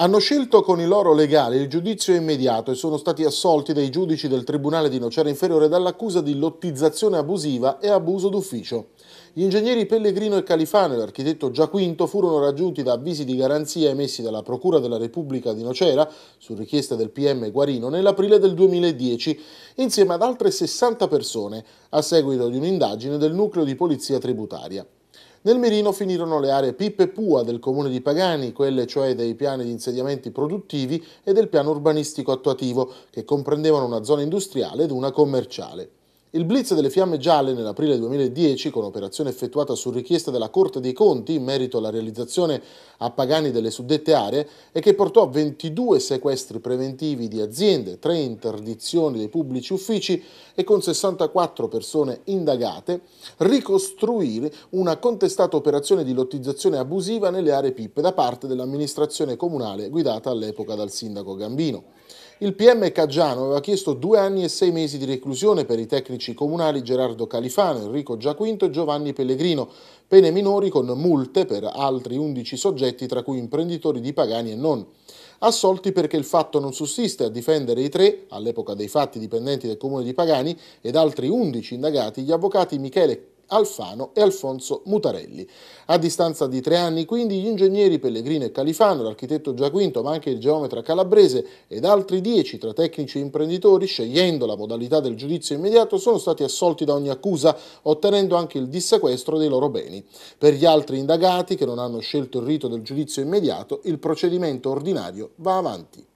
hanno scelto con i loro legali il giudizio immediato e sono stati assolti dai giudici del Tribunale di Nocera Inferiore dall'accusa di lottizzazione abusiva e abuso d'ufficio. Gli ingegneri Pellegrino e Califano e l'architetto Giaquinto furono raggiunti da avvisi di garanzia emessi dalla Procura della Repubblica di Nocera, su richiesta del PM Guarino, nell'aprile del 2010, insieme ad altre 60 persone, a seguito di un'indagine del nucleo di polizia tributaria. Nel mirino finirono le aree Pippe Pua del comune di Pagani, quelle cioè dei piani di insediamenti produttivi e del piano urbanistico attuativo, che comprendevano una zona industriale ed una commerciale. Il blitz delle Fiamme Gialle nell'aprile 2010, con operazione effettuata su richiesta della Corte dei Conti in merito alla realizzazione a Pagani delle suddette aree, e che portò a 22 sequestri preventivi di aziende, 3 interdizioni dei pubblici uffici e con 64 persone indagate, ricostruire una contestata operazione di lottizzazione abusiva nelle aree PIP da parte dell'amministrazione comunale guidata all'epoca dal sindaco Gambino. Il PM Caggiano aveva chiesto due anni e sei mesi di reclusione per i tecnici tecnici comunali Gerardo Califano, Enrico Giaquinto e Giovanni Pellegrino, pene minori con multe per altri 11 soggetti tra cui imprenditori di Pagani e non assolti perché il fatto non sussiste a difendere i tre, all'epoca dei fatti dipendenti del comune di Pagani, ed altri 11 indagati, gli avvocati Michele Alfano e Alfonso Mutarelli. A distanza di tre anni, quindi, gli ingegneri Pellegrino e Califano, l'architetto Giaquinto, ma anche il geometra calabrese ed altri dieci tra tecnici e imprenditori, scegliendo la modalità del giudizio immediato, sono stati assolti da ogni accusa, ottenendo anche il dissequestro dei loro beni. Per gli altri indagati, che non hanno scelto il rito del giudizio immediato, il procedimento ordinario va avanti.